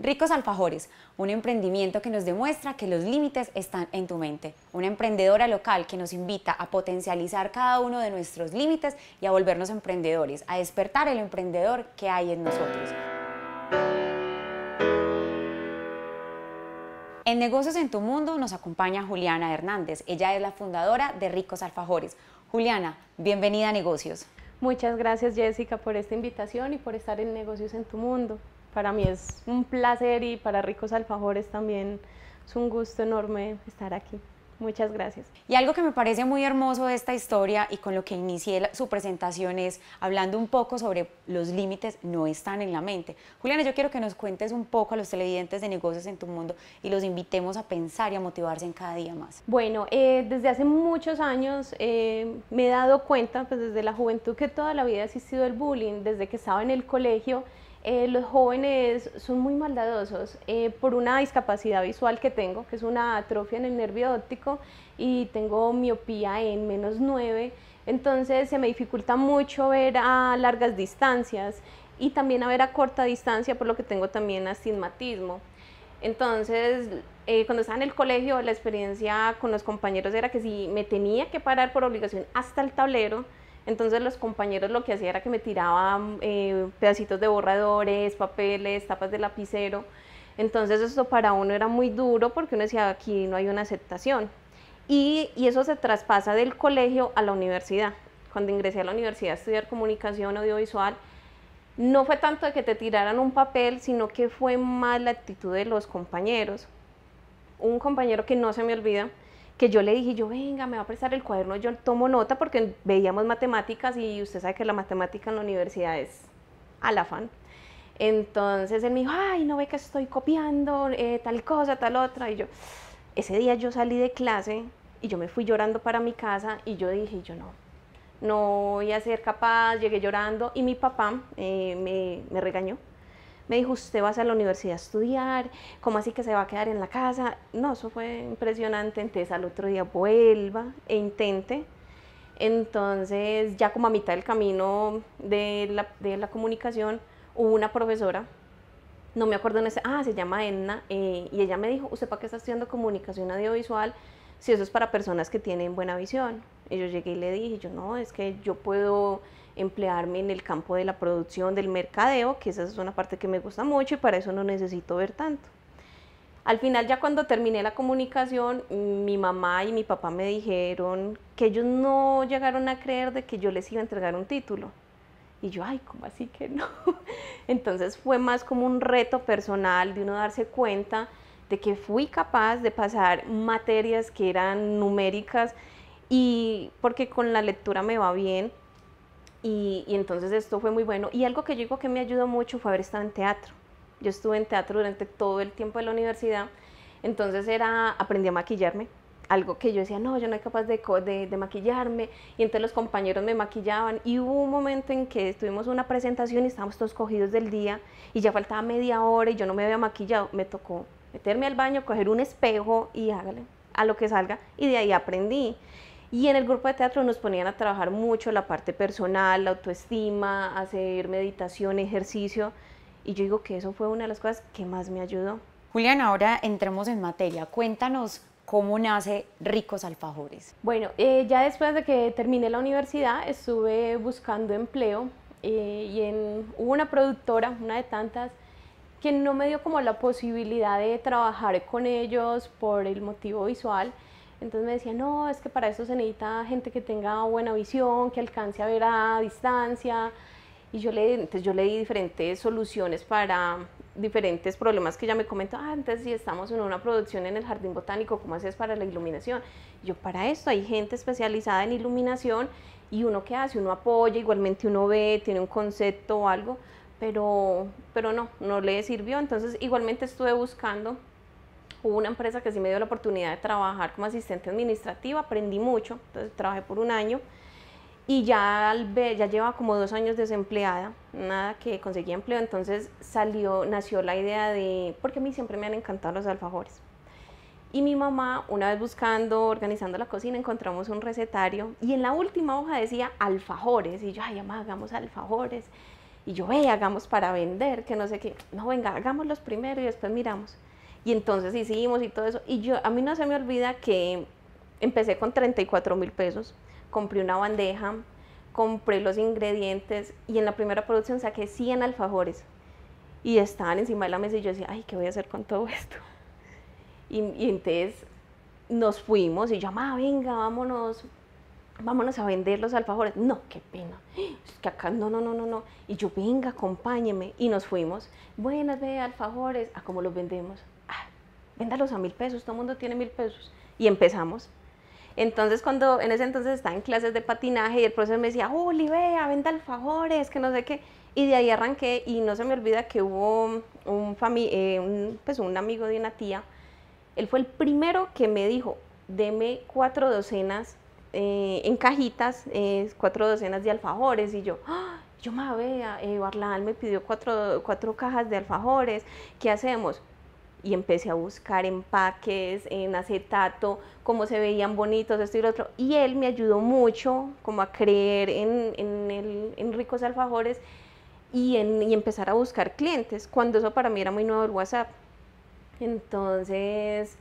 Ricos Alfajores, un emprendimiento que nos demuestra que los límites están en tu mente. Una emprendedora local que nos invita a potencializar cada uno de nuestros límites y a volvernos emprendedores, a despertar el emprendedor que hay en nosotros. En Negocios en tu Mundo nos acompaña Juliana Hernández. Ella es la fundadora de Ricos Alfajores. Juliana, bienvenida a Negocios. Muchas gracias Jessica por esta invitación y por estar en Negocios en tu Mundo para mí es un placer y para Ricos Alfajores también es un gusto enorme estar aquí. Muchas gracias. Y algo que me parece muy hermoso de esta historia y con lo que inicié su presentación es hablando un poco sobre los límites no están en la mente. Juliana, yo quiero que nos cuentes un poco a los televidentes de negocios en tu mundo y los invitemos a pensar y a motivarse en cada día más. Bueno, eh, desde hace muchos años eh, me he dado cuenta, pues desde la juventud, que toda la vida ha existido el bullying, desde que estaba en el colegio eh, los jóvenes son muy maldadosos eh, por una discapacidad visual que tengo, que es una atrofia en el nervio óptico y tengo miopía en menos 9, entonces se me dificulta mucho ver a largas distancias y también a ver a corta distancia, por lo que tengo también astigmatismo. Entonces, eh, cuando estaba en el colegio, la experiencia con los compañeros era que si me tenía que parar por obligación hasta el tablero, entonces los compañeros lo que hacían era que me tiraban eh, pedacitos de borradores, papeles, tapas de lapicero. Entonces eso para uno era muy duro porque uno decía, aquí no hay una aceptación. Y, y eso se traspasa del colegio a la universidad. Cuando ingresé a la universidad a estudiar comunicación audiovisual, no fue tanto de que te tiraran un papel, sino que fue más la actitud de los compañeros. Un compañero que no se me olvida, que yo le dije, yo venga, me va a prestar el cuaderno, yo tomo nota porque veíamos matemáticas y usted sabe que la matemática en la universidad es al afán. Entonces él me dijo, ay, no ve que estoy copiando eh, tal cosa, tal otra. Y yo, ese día yo salí de clase y yo me fui llorando para mi casa y yo dije, yo no, no voy a ser capaz, llegué llorando y mi papá eh, me regañó me dijo, usted va a la universidad a estudiar, ¿cómo así que se va a quedar en la casa? No, eso fue impresionante, entonces al otro día vuelva e intente. Entonces ya como a mitad del camino de la, comunicación hubo una profesora, no me acuerdo en ese, ah, se llama Enna, eh, y ella me dijo, ¿usted para qué está estudiando comunicación audiovisual? Si eso es para personas que tienen buena visión. Y yo llegué y le dije, yo no, es que yo puedo emplearme en el campo de la producción, del mercadeo, que esa es una parte que me gusta mucho y para eso no necesito ver tanto. Al final ya cuando terminé la comunicación, mi mamá y mi papá me dijeron que ellos no llegaron a creer de que yo les iba a entregar un título. Y yo, ay, ¿cómo así que no? Entonces fue más como un reto personal de uno darse cuenta de que fui capaz de pasar materias que eran numéricas y porque con la lectura me va bien, y, entonces esto fue muy bueno. Y algo que yo digo que me ayudó mucho fue haber estado en teatro. Yo estuve en teatro durante todo el tiempo de la universidad, entonces era, aprendí a maquillarme, algo que yo decía, no, yo no soy capaz de, de maquillarme, y entonces los compañeros me maquillaban, y hubo un momento en que tuvimos una presentación y estábamos todos cogidos del día, y ya faltaba media hora y yo no me había maquillado, me tocó meterme al baño, coger un espejo y hágale a lo que salga, y de ahí aprendí. Y en el grupo de teatro nos ponían a trabajar mucho la parte personal, la autoestima, hacer meditación, ejercicio. Y yo digo que eso fue una de las cosas que más me ayudó. Julián, ahora entremos en materia. Cuéntanos cómo nace Ricos Alfajores. Bueno, eh, ya después de que terminé la universidad estuve buscando empleo eh, y en, hubo una productora, una de tantas, que no me dio como la posibilidad de trabajar con ellos por el motivo visual entonces me decía, no, es que para eso se necesita gente que tenga buena visión, que alcance a ver a distancia. Y yo le, yo le di diferentes soluciones para diferentes problemas que ya me comentó, ah, entonces si estamos en una producción en el jardín botánico, ¿cómo haces para la iluminación? yo, para esto hay gente especializada en iluminación y uno qué hace, uno apoya, igualmente uno ve, tiene un concepto o algo, pero, pero no, no le sirvió. Entonces igualmente estuve buscando Hubo una empresa que sí me dio la oportunidad de trabajar como asistente administrativa, aprendí mucho, entonces trabajé por un año y ya, al ya lleva como dos años desempleada, nada que conseguí empleo, entonces salió, nació la idea de, porque a mí siempre me han encantado los alfajores. Y mi mamá, una vez buscando, organizando la cocina, encontramos un recetario y en la última hoja decía alfajores. Y yo, ay, mamá, hagamos alfajores. Y yo, ve, hagamos para vender, que no sé qué. No, venga, hagamos los primeros y después miramos. Y entonces hicimos y todo eso. Y yo, a mí no se me olvida que empecé con 34 mil pesos, compré una bandeja, compré los ingredientes y en la primera producción saqué 100 alfajores. Y estaban encima de la mesa y yo decía, ay, ¿qué voy a hacer con todo esto? Y, entonces nos fuimos y yo, venga, vámonos, vámonos a vender los alfajores. No, qué pena. Es que acá, no, no, no, no, no. Y yo, venga, acompáñeme. Y nos fuimos. Buenas, ve, alfajores. ¿A cómo los vendemos? véndalos a mil pesos, todo el mundo tiene mil pesos. Y empezamos. Entonces, cuando en ese entonces estaba en clases de patinaje y el profesor me decía, oh, vea, venda alfajores, que no sé qué. Y de ahí arranqué y no se me olvida que hubo un, eh, pues, amigo de una tía, él fue el primero que me dijo, deme cuatro docenas eh, en cajitas, eh, cuatro docenas de alfajores. Y yo, ah, yo me vea, me pidió cuatro, cuatro cajas de alfajores, ¿qué hacemos? y empecé a buscar empaques en acetato, cómo se veían bonitos, esto y lo otro. Y él me ayudó mucho como a creer en, en ricos alfajores y, en, y empezar a buscar clientes, cuando eso para mí era muy nuevo el WhatsApp. Entonces,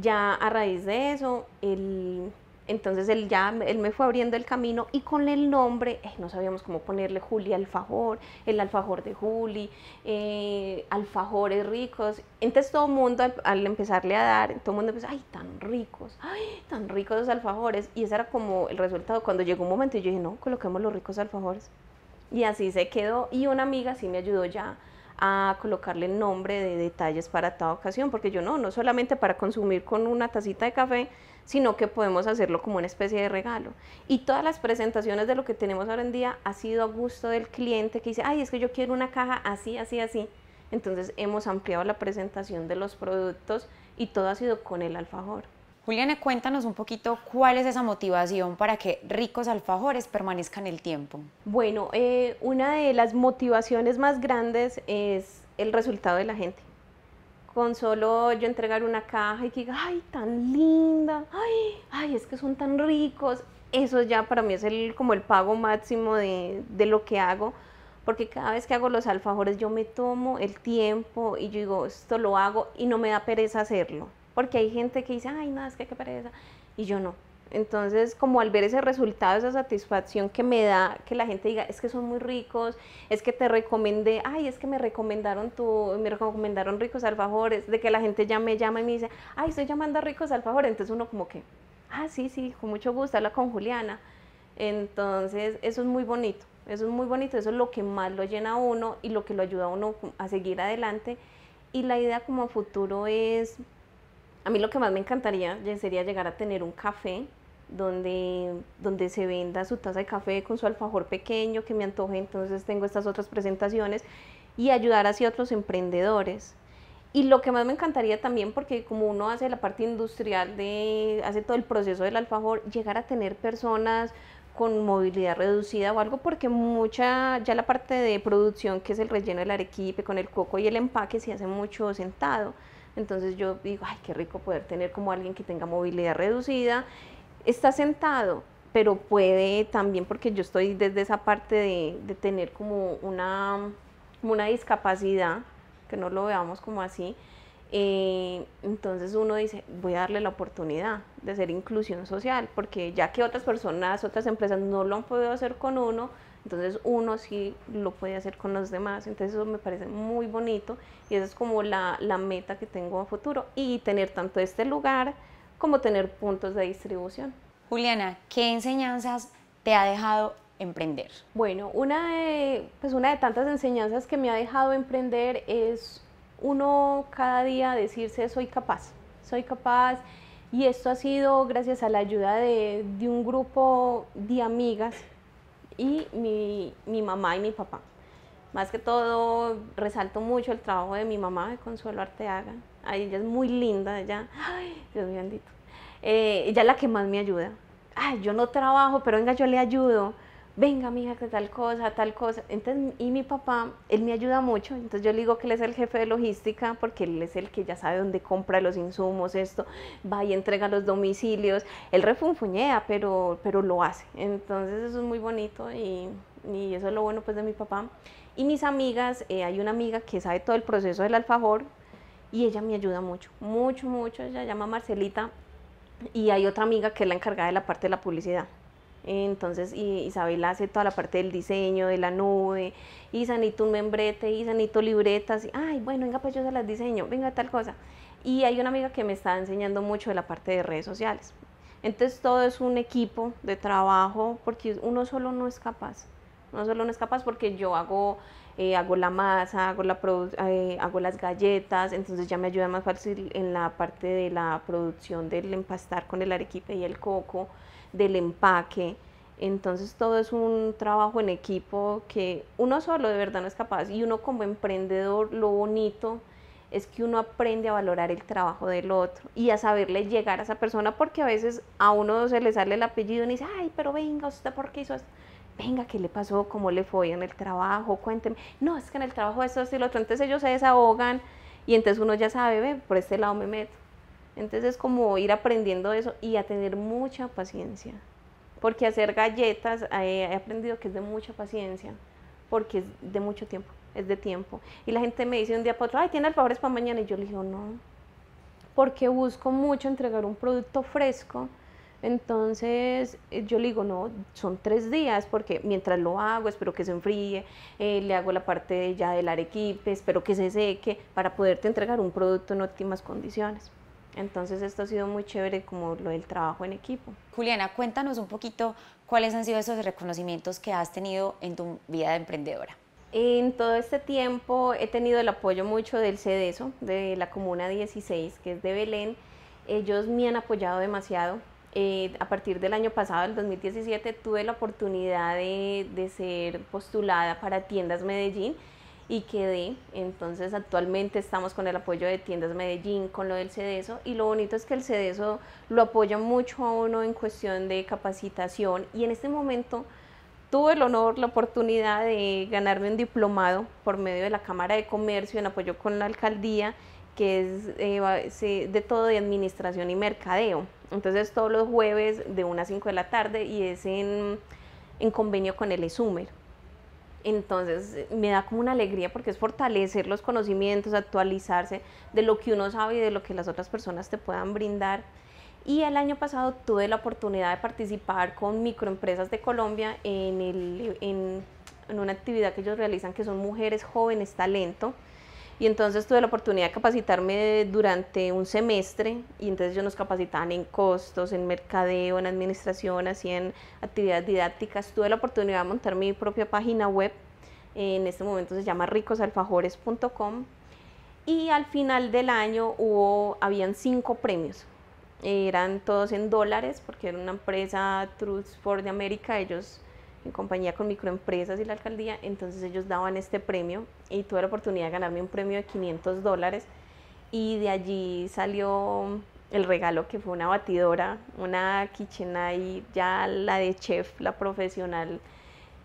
ya a raíz de eso, él entonces él ya, él me fue abriendo el camino y con el nombre, eh, no sabíamos cómo ponerle Juli Alfajor, el alfajor de Juli, eh, alfajores ricos. Entonces todo el mundo al, empezarle a dar, todo el mundo empezó, ay, tan ricos, ay, tan ricos los alfajores. Y ese era como el resultado. Cuando llegó un momento y yo dije, no, coloquemos los ricos alfajores. Y así se quedó. Y una amiga sí me ayudó ya a colocarle el nombre de detalles para cada ocasión, porque yo no, no solamente para consumir con una tacita de café, sino que podemos hacerlo como una especie de regalo. Y todas las presentaciones de lo que tenemos ahora en día ha sido a gusto del cliente que dice, ay, es que yo quiero una caja así, así, así. Entonces hemos ampliado la presentación de los productos y todo ha sido con el alfajor. Juliana, cuéntanos un poquito cuál es esa motivación para que ricos alfajores permanezcan el tiempo. Bueno, eh, una de las motivaciones más grandes es el resultado de la gente. Con solo yo entregar una caja y que diga, ay, tan linda, ay, ay, es que son tan ricos. Eso ya para mí es el, como el pago máximo de, lo que hago porque cada vez que hago los alfajores yo me tomo el tiempo y digo, esto lo hago y no me da pereza hacerlo porque hay gente que dice, ay, no, es que qué pereza, y yo no. Entonces, como al ver ese resultado, esa satisfacción que me da, que la gente diga, es que son muy ricos, es que te recomendé, ay, es que me recomendaron tu, me recomendaron ricos alfajores, de que la gente ya me llama y me dice, ay, estoy llamando a ricos alfajores, entonces uno como que, ah, sí, sí, con mucho gusto, habla con Juliana. Entonces, eso es muy bonito, eso es muy bonito, eso es lo que más lo llena a uno y lo que lo ayuda a uno a seguir adelante. Y la idea como futuro es a mí lo que más me encantaría sería llegar a tener un café donde, donde se venda su taza de café con su alfajor pequeño que me antoje, entonces tengo estas otras presentaciones y ayudar así a otros emprendedores. Y lo que más me encantaría también, porque como uno hace la parte industrial, de, hace todo el proceso del alfajor, llegar a tener personas con movilidad reducida o algo, porque mucha, ya la parte de producción, que es el relleno del arequipe, con el coco y el empaque, se hace mucho sentado. Entonces yo digo, ay, qué rico poder tener como alguien que tenga movilidad reducida, está sentado, pero puede también, porque yo estoy desde esa parte de, tener como una, una discapacidad, que no lo veamos como así, eh, entonces uno dice, voy a darle la oportunidad de hacer inclusión social, porque ya que otras personas, otras empresas no lo han podido hacer con uno, entonces uno sí lo puede hacer con los demás. Entonces eso me parece muy bonito y esa es como la, meta que tengo a futuro y tener tanto este lugar como tener puntos de distribución. Juliana, ¿qué enseñanzas te ha dejado emprender? Bueno, una de, pues una de tantas enseñanzas que me ha dejado emprender es uno cada día decirse soy capaz, soy capaz. Y esto ha sido gracias a la ayuda de, de un grupo de amigas y mi, mamá y mi papá. Más que todo, resalto mucho el trabajo de mi mamá, de Consuelo Arteaga. Ay, ella es muy linda, ella, Dios mío bendito. Eh, ella es la que más me ayuda. Ay, yo no trabajo, pero venga, yo le ayudo venga, hija que tal cosa, tal cosa. y mi papá, él me ayuda mucho, entonces yo le digo que él es el jefe de logística porque él es el que ya sabe dónde compra los insumos, esto, va y entrega los domicilios. Él refunfuñea, pero, pero lo hace. Entonces, eso es muy bonito y, eso es lo bueno pues de mi papá. Y mis amigas, eh, hay una amiga que sabe todo el proceso del alfajor y ella me ayuda mucho, mucho, mucho. Ella llama Marcelita y hay otra amiga que es la encargada de la parte de la publicidad. Entonces, Isabela Isabel hace toda la parte del diseño, de la nube, y sanito un membrete, y Sanito libretas, y, ay, bueno, venga, pues yo se las diseño, venga, tal cosa. Y hay una amiga que me está enseñando mucho de la parte de redes sociales. Entonces, todo es un equipo de trabajo, porque uno solo no es capaz. Uno solo no es capaz porque yo hago, eh, hago la masa, hago, eh, hago las galletas, entonces ya me ayuda más fácil en la parte de la producción del empastar con el arequipe y el coco del empaque. Entonces todo es un trabajo en equipo que uno solo de verdad no es capaz y uno como emprendedor lo bonito es que uno aprende a valorar el trabajo del otro y a saberle llegar a esa persona porque a veces a uno se le sale el apellido y dice, ay, pero venga, usted por qué hizo esto. Venga, ¿qué le pasó? ¿Cómo le fue en el trabajo? Cuénteme. No, es que en el trabajo esto, esto y lo otro. Entonces ellos se desahogan y entonces uno ya sabe, ven, por este lado me meto. Entonces es como ir aprendiendo eso y a tener mucha paciencia. Porque hacer galletas he aprendido que es de mucha paciencia, porque es de mucho tiempo, es de tiempo. Y la gente me dice un día para otro, ay, tiene alfajores para mañana. Y yo le digo, no, porque busco mucho entregar un producto fresco. Entonces eh, yo le digo, no, son tres días porque mientras lo hago, espero que se enfríe, eh, le hago la parte ya del arequipe, espero que se seque para poderte entregar un producto en óptimas condiciones. Entonces esto ha sido muy chévere como lo del trabajo en equipo. Juliana, cuéntanos un poquito cuáles han sido esos reconocimientos que has tenido en tu vida de emprendedora. En todo este tiempo he tenido el apoyo mucho del CEDESO, de la Comuna 16, que es de Belén. Ellos me han apoyado demasiado. Eh, a partir del año pasado, el 2017, tuve la oportunidad de ser postulada para Tiendas Medellín y quedé. Entonces actualmente estamos con el apoyo de Tiendas Medellín, con lo del CEDESO y lo bonito es que el CEDESO lo apoya mucho a uno en cuestión de capacitación y en este momento tuve el honor, la oportunidad de ganarme un diplomado por medio de la Cámara de Comercio en apoyo con la alcaldía que es eh, de todo de administración y mercadeo. Entonces todos los jueves de 1 a 5 de la tarde y es en, en convenio con el ESUMER. Entonces me da como una alegría porque es fortalecer los conocimientos, actualizarse de lo que uno sabe y de lo que las otras personas te puedan brindar. Y el año pasado tuve la oportunidad de participar con microempresas de Colombia en, una actividad que ellos realizan que son mujeres jóvenes talento y entonces tuve la oportunidad de capacitarme durante un semestre y entonces ellos nos capacitaban en costos, en mercadeo, en administración, hacían actividades didácticas. Tuve la oportunidad de montar mi propia página web, en este momento se llama ricosalfajores.com y al final del año hubo, habían cinco premios. Eran todos en dólares porque era una empresa Truth for the America, ellos en compañía con microempresas y la alcaldía, entonces ellos daban este premio y tuve la oportunidad de ganarme un premio de 500 dólares y de allí salió el regalo que fue una batidora, una KitchenAid, ya la de chef, la profesional.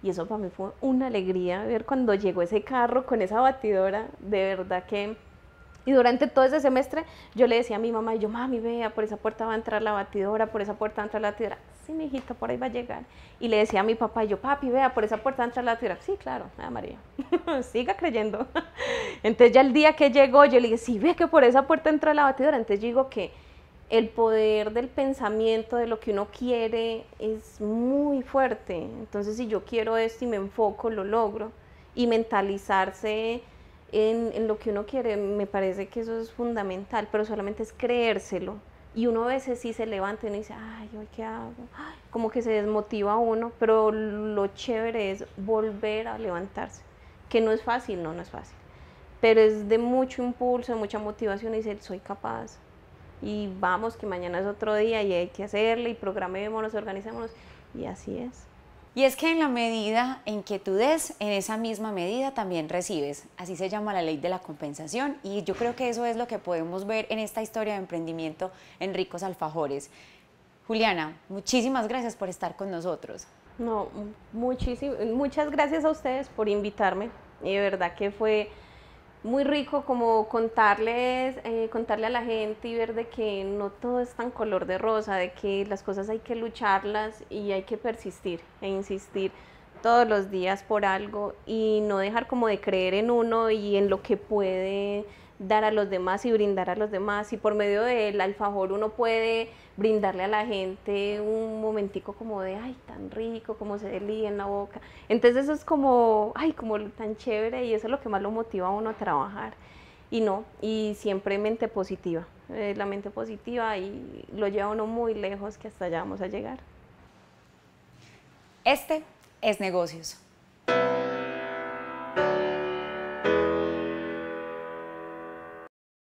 Y eso para mí fue una alegría ver cuando llegó ese carro con esa batidora, de verdad que... Y durante todo ese semestre yo le decía a mi mamá, yo, mami, vea, por esa puerta va a entrar la batidora, por esa puerta va a entrar la batidora sí, mi hijita, por ahí va a llegar. Y le decía a mi papá, y yo, papi, vea, por esa puerta entra la batidora, Sí, claro, María, siga creyendo. Entonces ya el día que llegó, yo le dije, sí, vea que por esa puerta entra la batidora. Entonces digo que el poder del pensamiento, de lo que uno quiere, es muy fuerte. Entonces si yo quiero esto y me enfoco, lo logro. Y mentalizarse en lo que uno quiere, me parece que eso es fundamental, pero solamente es creérselo. Y uno a veces sí se levanta y uno dice, ay, qué hago? como que se desmotiva uno, pero lo chévere es volver a levantarse, que no es fácil, no, no es fácil, pero es de mucho impulso, de mucha motivación y dice, soy capaz. Y vamos, que mañana es otro día y hay que hacerle y programémonos, organizémonos. Y así es. Y es que en la medida en que tú des, en esa misma medida también recibes. Así se llama la ley de la compensación y yo creo que eso es lo que podemos ver en esta historia de emprendimiento en ricos alfajores. Juliana, muchísimas gracias por estar con nosotros. No, muchísimas, muchas gracias a ustedes por invitarme. De verdad que fue muy rico como contarles, eh, contarle a la gente y ver de que no todo es tan color de rosa, de que las cosas hay que lucharlas y hay que persistir e insistir todos los días por algo y no dejar como de creer en uno y en lo que puede dar a los demás y brindar a los demás. Y por medio del alfajor uno puede brindarle a la gente un momentico como de, ay, tan rico, como se delía en la boca. Entonces eso es como, ay, como tan chévere y eso es lo que más lo motiva a uno a trabajar. Y no, y siempre mente positiva. Eh, la mente positiva y lo lleva uno muy lejos que hasta allá vamos a llegar. Este es negocios.